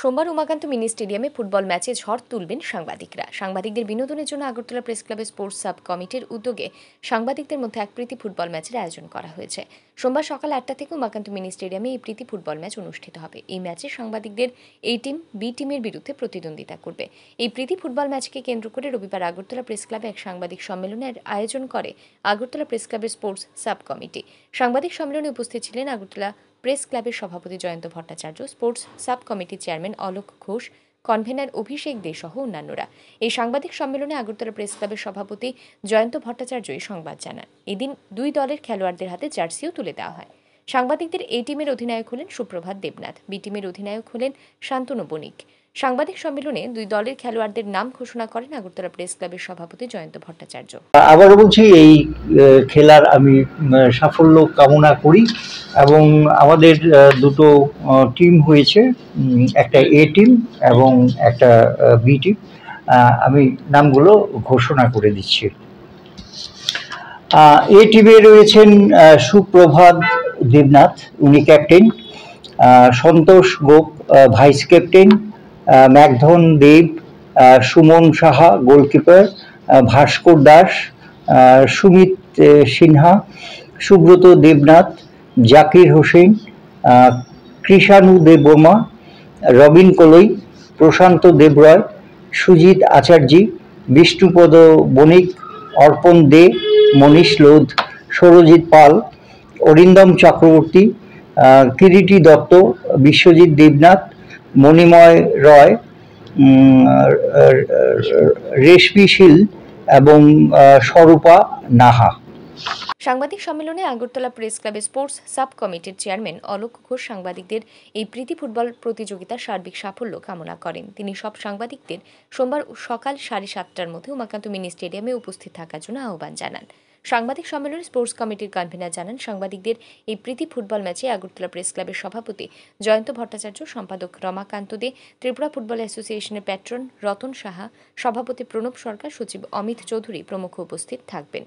সোমবার উমাকান্ত মিনি স্টেডিয়ামে ফুটবল ম্যাচে ঝড় তুলবেন সাংবাদিকরা সাংবাদিকদের বিনোদনের জন্য আগরতলা প্রেস ক্লাবের স্পোর্টস সাব কমিটির উদ্যোগে সাংবাদিকদের মধ্যে এক প্রীতি ফুটবল ম্যাচের আয়োজন করা হয়েছে সোমবার সকাল আটটা থেকে উমাকান্ত মিনি স্টেডিয়ামে এই প্রীতি ফুটবল ম্যাচ অনুষ্ঠিত হবে এই ম্যাচে সাংবাদিকদের এই টিম বি টিমের বিরুদ্ধে প্রতিদ্বন্দ্বিতা করবে এই প্রীতি ফুটবল ম্যাচকে কেন্দ্র করে রবিবার আগরতলা প্রেস ক্লাবে এক সাংবাদিক সম্মেলনের আয়োজন করে আগরতলা প্রেস ক্লাবের স্পোর্টস সাব কমিটি সাংবাদিক সম্মেলনে উপস্থিত ছিলেন আগরতলা প্রেস ক্লাবের সভাপতি Jayanta Bhattacharya sports sub committee chairman Alok Ghosh convener Abhishek Dey সহ অন্যান্যরা এই সাংবাদিক সম্মেলনে আগরতলা প্রেস ক্লাবের সভাপতি জয়ন্ত ভট্টাচার্য এই সংবাদ জানান এদিন দুই দলের খেলোয়াড়দের হাতে জার্সিও তুলে দেওয়া হয় সাংবাদিকদের এ টিমের অধিনায়ক হলেন সুপ্রভাত দেবনাথ বি টিমের অধিনায়ক হলেন শান্তনু বণিক সাংবাদিক সম্মেলনে দুই দলের খেলোয়াড়দের নাম ঘোষণা করেন আগরতলা প্রেস ক্লাবের সভাপতি জয়ন্ত ভট্টাচার্য আবারও বলছি এই খেলার আমি সাফল্য কামনা করি এবং আমাদের দুটো টিম হয়েছে একটা এ টিম এবং একটা বি টিম আমি নামগুলো ঘোষণা করে দিচ্ছি এ টিমে রয়েছেন সুপ্রভাত দেবনাথ উনি captain Santosh Gop vice captain Makdhan Deb Suman Saha goalkeeper Bhaskar Das Sumit Sinha Subrata Debnath Zakir Hossain Krishanu Debbarma Robin Kaloi Prasanta Debroy Sujit Acharjee Bishnupada Banik Arpan Dey মনীষ লোধ সৌরজিৎ পাল অরিন্দম চক্রবর্তী কিরিটি দত্ত বিশ্বজিৎ দেবনাথ মণিময় রয় রেশমি শীল এবং স্বরূপা নাহা সাংবাদিক সম্মেলনে আগরতলা প্রেস ক্লাবের স্পোর্টস সাব কমিটির চেয়ারম্যান অলোক ঘোষ সাংবাদিকদের এই প্রীতি ফুটবল প্রতিযোগিতার সার্বিক সাফল্য কামনা করেন তিনি সব সাংবাদিকদের সোমবার সকাল সাড়ে সাতটার মধ্যে উমাকান্ত মিনি স্টেডিয়ামে উপস্থিত থাকার জন্য আহ্বান জানান সাংবাদিক সম্মেলনে স্পোর্টস কমিটির কনভেনার জানান সাংবাদিকদের এই প্রীতি ফুটবল ম্যাচে আগরতলা প্রেস ক্লাবের সভাপতি জয়ন্ত ভট্টাচার্য সম্পাদক রমাকান্ত দে ত্রিপুরা ফুটবল অ্যাসোসিয়েশনের প্যাট্রন রতন সাহা সভাপতি প্রণব সরকার সচিব অমিত চৌধুরী প্রমুখ উপস্থিত থাকবেন